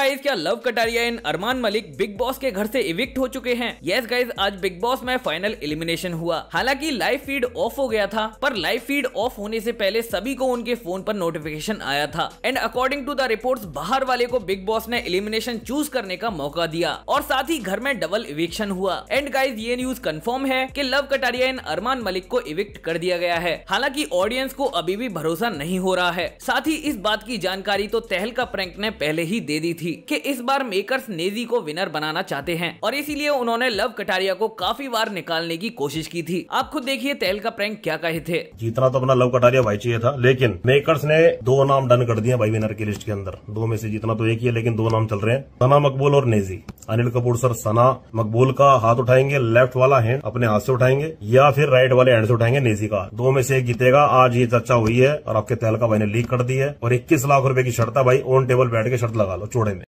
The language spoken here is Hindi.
गाइस क्या लव कटारिया एंड अरमान मलिक बिग बॉस के घर से इविक्ट हो चुके हैं यस गाइस आज बिग बॉस में फाइनल इलिमिनेशन हुआ हालांकि लाइव फीड ऑफ हो गया था पर लाइव फीड ऑफ होने से पहले सभी को उनके फोन पर नोटिफिकेशन आया था and according to the reports बाहर वाले को बिग बॉस ने इलिमिनेशन चूज करने का मौका दिया और साथ ही घर में डबल इविक्शन हुआ एंड गाइज ये न्यूज कन्फर्म है की लव कटारिया एंड अरमान मलिक को इविक्ट कर दिया गया है हालांकि ऑडियंस को अभी भी भरोसा नहीं हो रहा है साथ ही इस बात की जानकारी तो तहल का प्रैंक ने पहले ही दे दी थी थी कि इस बार मेकर्स नेजी को विनर बनाना चाहते हैं और इसीलिए उन्होंने लव कटारिया को काफी बार निकालने की कोशिश की थी आप खुद देखिए तेल का प्रैंक क्या कहे थे जीतना तो अपना लव कटारिया भाई चाहिए था लेकिन मेकर्स ने दो नाम डन कर दिया भाई विनर की लिस्ट के अंदर दो में से जीतना तो एक ही है लेकिन दो नाम चल रहे हैं सना मकबूल और नेजी अनिल कपूर सर सना मकबूल का हाथ उठाएंगे लेफ्ट वाला हैंड अपने हाथ से उठाएंगे या फिर राइट वाले हैंड से उठाएंगे नेजी का दो में से एक जीतेगा आज ये चर्चा हुई है और आपके तेल का भाई ने लीक कर दी है और इक्कीस लाख रूपये की शर्त है भाई ओन टेबल बैठ के शर्त लगा लो चोड़े